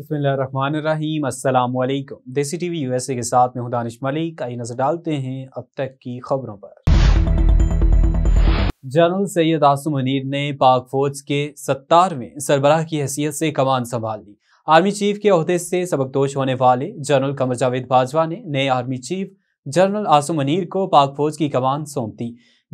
बसमीम अल्लाम देसी टीवी यूएसए के साथ में हूँ दानिश मलिक आई नज़र डालते हैं अब तक की खबरों पर जनरल सैयद आसम मुनीर ने पाक फौज के सत्तारवें सरबराह की हैसियत से कमान संभाल ली आर्मी चीफ के अहदे से सबकदोश होने वाले जनरल कमर जावेद बाजवा ने नए army chief general Asim Munir को पाक फौज की कमान सौंप दी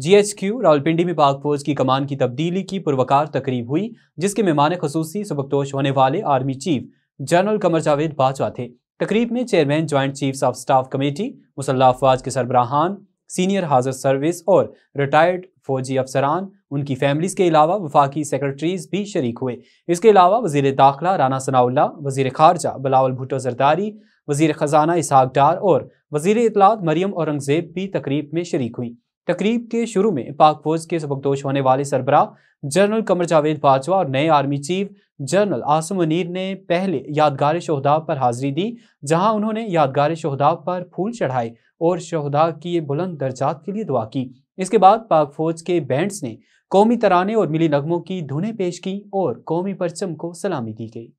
जी एच क्यू रावलपिंडी में पाक फौज की कमान की तब्दीली की पुरवकार तकरीब हुई जिसके मेहमान खसूसी सबकदोश होने वाले army chief general Qamar Javed Bajwa थे तकरीब में chairman joint chiefs of staff committee मुसल्ला अफवाज के सरबराहान सीनियर हाजिर सर्विस और रिटायर्ड फौजी अफसरान उनकी फैमिलीज़ के अलावा वफाकी सेक्रेटरीज भी शरीक हुए इसके अलावा वजीर दाखिला राना सनाउल्ला वजीर खारजा बलावल भुटो जरदारी वजीर ख़जाना इसहाक डार और वजीर इतलात मरियम औरंगज़ेब भी तकरीब में शरीक हुई तकरीब के शुरू में पाक फौज के सबकदोश होने वाले सरबरा जनरल कमर जावेद बाजवा और नए army chief general Asim Munir ने पहले यादगार शहदा पर हाजिरी दी जहां उन्होंने यादगार शहदा पर फूल चढ़ाए और शहदा की बुलंद दर्जात के लिए दुआ की इसके बाद पाक फौज के बैंड्स ने कौमी तराने और मिली नगमों की धुनें पेश की और कौमी परचम को सलामी दी गई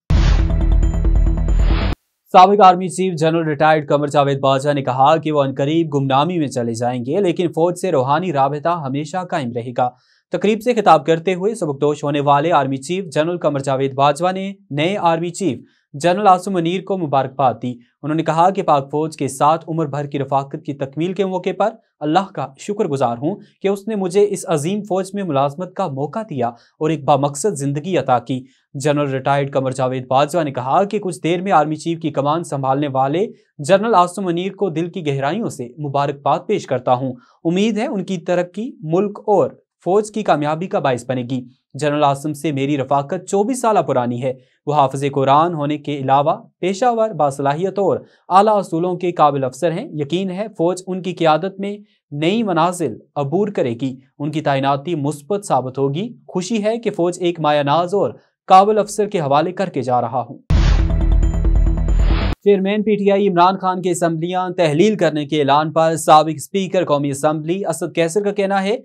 सबक army chief general retired Qamar Javed Bajwa ने कहा कि वो अनकरीब गुमनामी में चले जाएंगे लेकिन फौज से रूहानी रबता हमेशा कायम रहेगा तकरीब से खिताब करते हुए सबकदोश होने वाले army chief general Qamar Javed Bajwa ने नए army chief general Asim Munir को मुबारकबाद दी उन्होंने कहा कि पाक फौज के साथ उम्र भर की रफाकत की तकमील के मौके पर अल्लाह का शुक्रगुजार हूँ कि उसने मुझे इस अजीम फौज में मुलाजमत का मौका दिया और एक बामकसद जिंदगी अता की जनरल रिटायर्ड कमर जावेद बाजवा ने कहा कि कुछ देर में आर्मी चीफ की कमान संभालने वाले जनरल आसम मनीर को दिल की गहराइयों से मुबारकबाद पेश करता हूँ उम्मीद है उनकी तरक्की मुल्क और फौज की कामयाबी का बायस बनेगी जनरल आसम से मेरी रफाकत चौबीस साल पुरानी है वह हाफज कुरान होने के अलावा पेशावर बासलाहियत और आला असूलों के काबिल अफसर हैं यकीन है फौज उनकी क्यादत में नई मनाजिल अबूर करेगी उनकी तैनाती मुस्बत साबित होगी खुशी है कि फौज एक मायानाज और काबिल अफसर के हवाले करके जा रहा हूँ चेयरमैन पीटीआई इमरान खान की असम्बलियां तहलील करने के ऐलान पर सबक स्पीकर कौमी असम्बली असद कैसर का कहना है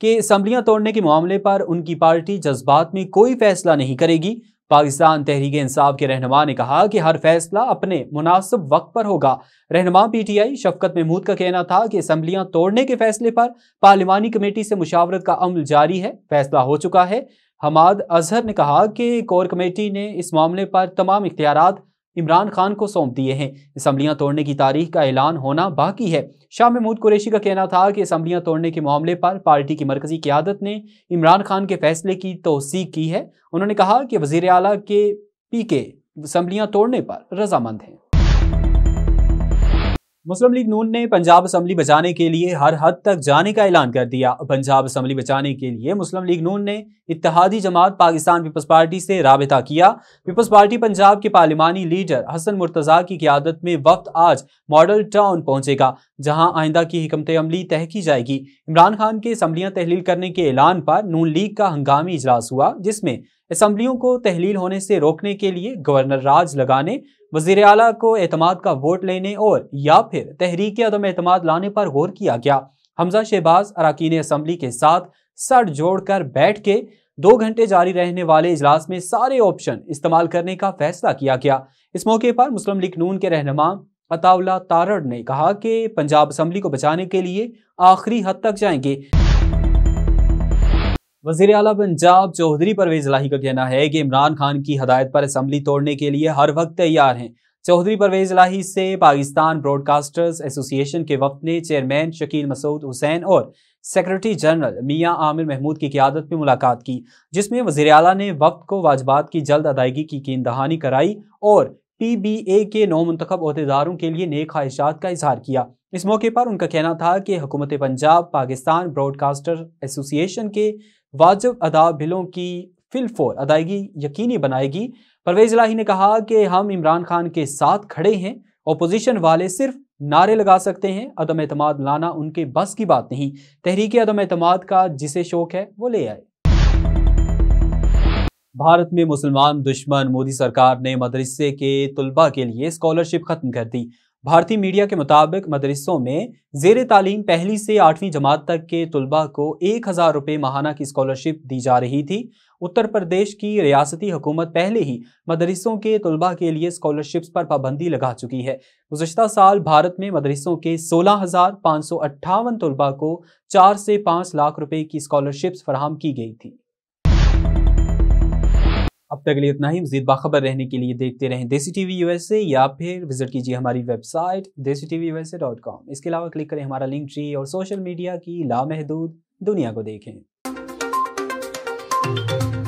कि असम्बलियां तोड़ने के मामले पर उनकी पार्टी जज्बात में कोई फैसला नहीं करेगी पाकिस्तान तहरीक इंसाफ के रहनमा ने कहा कि हर फैसला अपने मुनासिब वक्त पर होगा रहनमा पीटीआई शफकत महमूद का कहना था कि असम्बलियां तोड़ने के फैसले पर पार्लिमानी कमेटी से मुशावरत का अमल जारी है फैसला हो चुका है हमाद अजहर ने कहा कि कोर कमेटी ने इस मामले पर तमाम इख्तियार इमरान खान को सौंप दिए हैं इसम्बलियाँ तोड़ने की तारीख का ऐलान होना बाकी है शाह महमूद कुरेशी का कहना था कि इसम्बलियाँ तोड़ने के मामले पर पार्टी की मरकजी क्यादत ने इमरान खान के फैसले की तोसीक की है उन्होंने कहा कि वजीर अला के पी के इसम्बलियाँ तोड़ने पर रजामंद हैं मुस्लिम लीग नून ने पंजाब असम्बली बचाने के लिए हर हद तक जाने का ऐलान कर दिया पंजाब असम्बली बचाने के लिए मुस्लिम लीग नून ने इतिहादी जमात पाकिस्तान पीपल्स पार्टी से रबता किया पीपल्स पार्टी पंजाब के पार्लिमानी लीडर हसन मुर्तजा की क्यादत में वक्त आज मॉडल टाउन पहुंचेगा जहां आइंदा की हमत अमली तय की जाएगी इमरान खान के असम्बलियां तहलील करने के ऐलान पर नून लीग का हंगामी इजलास हुआ जिसमें असम्बलियों को तहलील होने से रोकने के लिए गवर्नर राज लगाने वजीर अला को अतमाद का वोट लेने और या फिर तहरीक अदम अतमाद लाने पर गौर किया गया हमजा शहबाज अरकान असम्बली के साथ सर जोड़ कर बैठ के दो घंटे जारी रहने वाले इजलास में सारे ऑप्शन इस्तेमाल करने का फैसला किया गया इस मौके पर मुस्लिम लीग नून के रहनमा अताउल्ला तारड़ ने कहा कि पंजाब असम्बली को बचाने के लिए आखिरी हद तक जाएंगे वजीर अला पंजाब चौधरी परवेज लाही का कहना है कि इमरान खान की हदायत पर असम्बली तोड़ने के लिए हर वक्त तैयार हैं चौधरी परवेज लाही से पाकिस्तान ब्रॉडकास्टर्स एसोसिएशन के वक्त ने चेयरमैन शकील मसूद हुसैन और सेक्रेटरी जनरल मियां आमिर महमूद की क्यादत में मुलाकात की जिसमें वजीर अला ने वक्त को वाजबात की जल्द अदायगी की कीन दहानी कराई और पी बी ए के नौ मंतखब अहदेदारों के लिए नेक ख्वाहिशात का इजहार किया इस मौके पर उनका कहना था कि हुकूमत पंजाब पाकिस्तान ब्रॉडकास्टर एसोसिएशन के वाजब अदा बिलों की फिलफोर अदायगी यकीनी बनाएगी परवेज लाही ने कहा कि हम इमरान खान के साथ खड़े हैं अपोजिशन वाले सिर्फ नारे लगा सकते हैं अदम अतमाद लाना उनके बस की बात नहीं तहरीक अदम अतमाद का जिसे शौक है वो ले आए भारत में मुसलमान दुश्मन मोदी सरकार ने मदरसे के तलबा के लिए स्कॉलरशिप खत्म कर दी भारतीय मीडिया के मुताबिक मदरसों में जेर तालीम पहली से आठवीं जमात तक के तलबा को एक हज़ार रुपये माहाना की स्कॉलरशिप दी जा रही थी उत्तर प्रदेश की रियासती हुकूमत पहले ही मदरसों के तलबा के लिए स्कॉलरशिप्स पर पाबंदी लगा चुकी है गुजशत साल भारत में मदरसों के सोलह हज़ार पाँच सौ अट्ठावन तलबा को चार से पाँच लाख रुपये की स्कॉलरशिप्स फराहम की गई थी अब तक के लिए इतना ही मजीद बाखबर रहने के लिए देखते रहें Desi T V U S A या फिर विजिट कीजिए हमारी website Desi T V U S A dot com इसके अलावा क्लिक करें हमारा लिंक ट्री और सोशल मीडिया की लामहदूद दुनिया को देखें